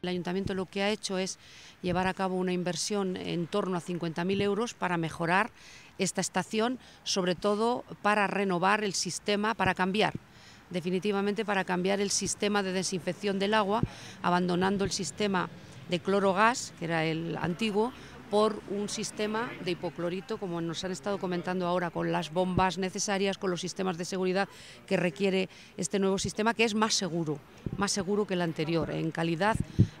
El ayuntamiento lo que ha hecho es llevar a cabo una inversión en torno a 50.000 euros para mejorar esta estación, sobre todo para renovar el sistema, para cambiar definitivamente para cambiar el sistema de desinfección del agua, abandonando el sistema de clorogas, que era el antiguo, por un sistema de hipoclorito, como nos han estado comentando ahora, con las bombas necesarias, con los sistemas de seguridad que requiere este nuevo sistema, que es más seguro, más seguro que el anterior, en calidad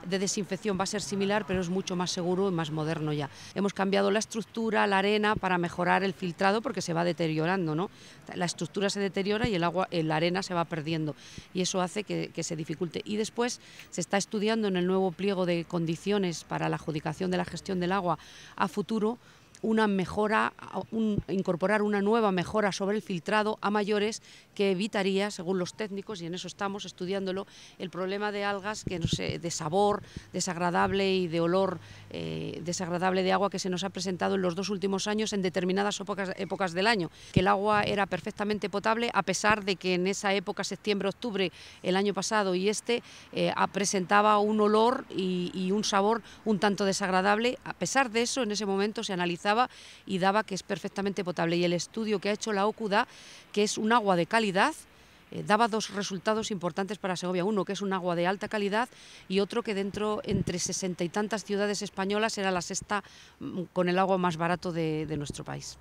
de desinfección va a ser similar, pero es mucho más seguro y más moderno ya. Hemos cambiado la estructura, la arena, para mejorar el filtrado porque se va deteriorando, ¿no? La estructura se deteriora y el agua, eh, la arena se va perdiendo y eso hace que, que se dificulte. Y después se está estudiando en el nuevo pliego de condiciones para la adjudicación de la gestión del agua a futuro una mejora, incorporar una nueva mejora sobre el filtrado a mayores que evitaría, según los técnicos, y en eso estamos estudiándolo, el problema de algas que no sé, de sabor desagradable y de olor eh, desagradable de agua que se nos ha presentado en los dos últimos años en determinadas épocas, del año. Que el agua era perfectamente potable a pesar de que en esa época, septiembre-octubre, el año pasado y este, eh, presentaba un olor y, un sabor un tanto desagradable. A pesar de eso, en ese momento se analizó y daba que es perfectamente potable. Y el estudio que ha hecho la OCUDA, que es un agua de calidad, eh, daba dos resultados importantes para Segovia. Uno, que es un agua de alta calidad, y otro que dentro, entre sesenta y tantas ciudades españolas, era la sexta mm, con el agua más barato de nuestro país.